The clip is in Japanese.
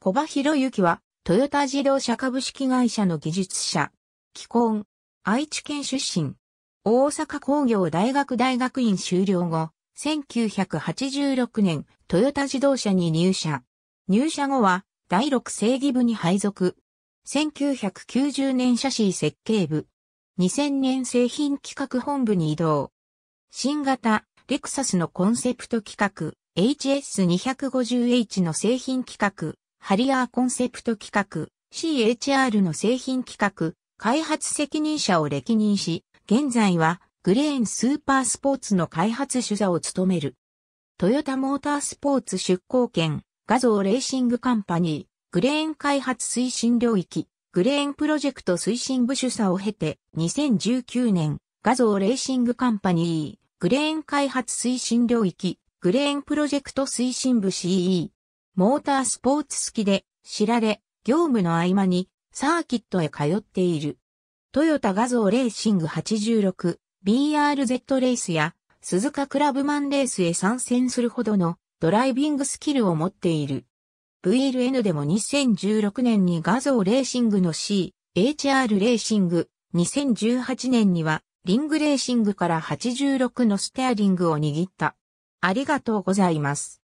小葉博之は、トヨタ自動車株式会社の技術者、既婚、愛知県出身、大阪工業大学大学院修了後、1986年、トヨタ自動車に入社。入社後は、第6正義部に配属。1990年車市設計部。2000年製品企画本部に移動。新型、レクサスのコンセプト企画、HS250H の製品企画、ハリアーコンセプト企画、CHR の製品企画、開発責任者を歴任し、現在はグレーンスーパースポーツの開発主座を務める。トヨタモータースポーツ出向権、画像レーシングカンパニー、グレーン開発推進領域、グレーンプロジェクト推進部主査を経て、2019年、画像レーシングカンパニー、グレーン開発推進領域、グレーンプロジェクト推進部 CE、モータースポーツ好きで知られ、業務の合間にサーキットへ通っている。トヨタ画像レーシング 86BRZ レースや鈴鹿クラブマンレースへ参戦するほどのドライビングスキルを持っている。VLN でも2016年に画像レーシングの C、HR レーシング、2018年にはリングレーシングから86のステアリングを握った。ありがとうございます。